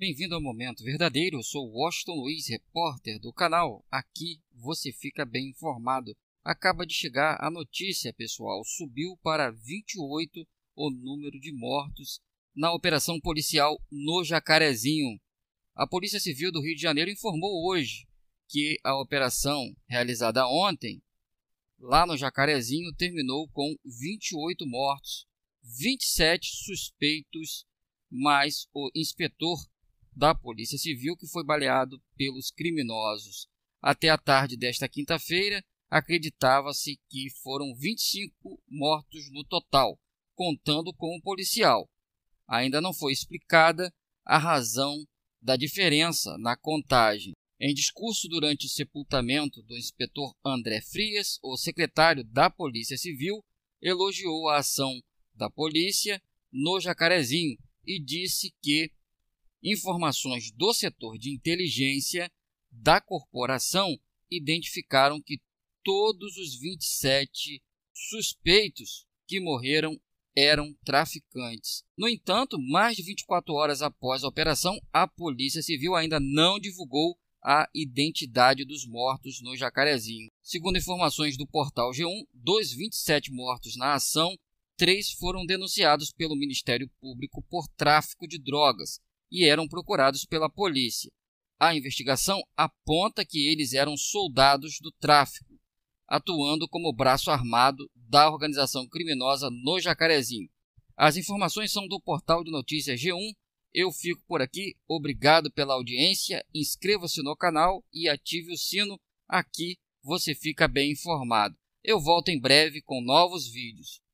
Bem-vindo ao Momento Verdadeiro, eu sou Washington Luiz, repórter do canal. Aqui você fica bem informado. Acaba de chegar a notícia, pessoal, subiu para 28 o número de mortos na operação policial no Jacarezinho. A Polícia Civil do Rio de Janeiro informou hoje que a operação realizada ontem lá no Jacarezinho terminou com 28 mortos, 27 suspeitos, mais o inspetor da Polícia Civil que foi baleado pelos criminosos. Até a tarde desta quinta-feira, acreditava-se que foram 25 mortos no total, contando com o policial. Ainda não foi explicada a razão da diferença na contagem. Em discurso durante o sepultamento do inspetor André Frias, o secretário da Polícia Civil elogiou a ação da polícia no Jacarezinho e disse que Informações do setor de inteligência da corporação identificaram que todos os 27 suspeitos que morreram eram traficantes. No entanto, mais de 24 horas após a operação, a Polícia Civil ainda não divulgou a identidade dos mortos no Jacarezinho. Segundo informações do portal G1, dos 27 mortos na ação, três foram denunciados pelo Ministério Público por tráfico de drogas, e eram procurados pela polícia. A investigação aponta que eles eram soldados do tráfico, atuando como braço armado da organização criminosa no Jacarezinho. As informações são do portal de notícias G1. Eu fico por aqui. Obrigado pela audiência. Inscreva-se no canal e ative o sino. Aqui você fica bem informado. Eu volto em breve com novos vídeos.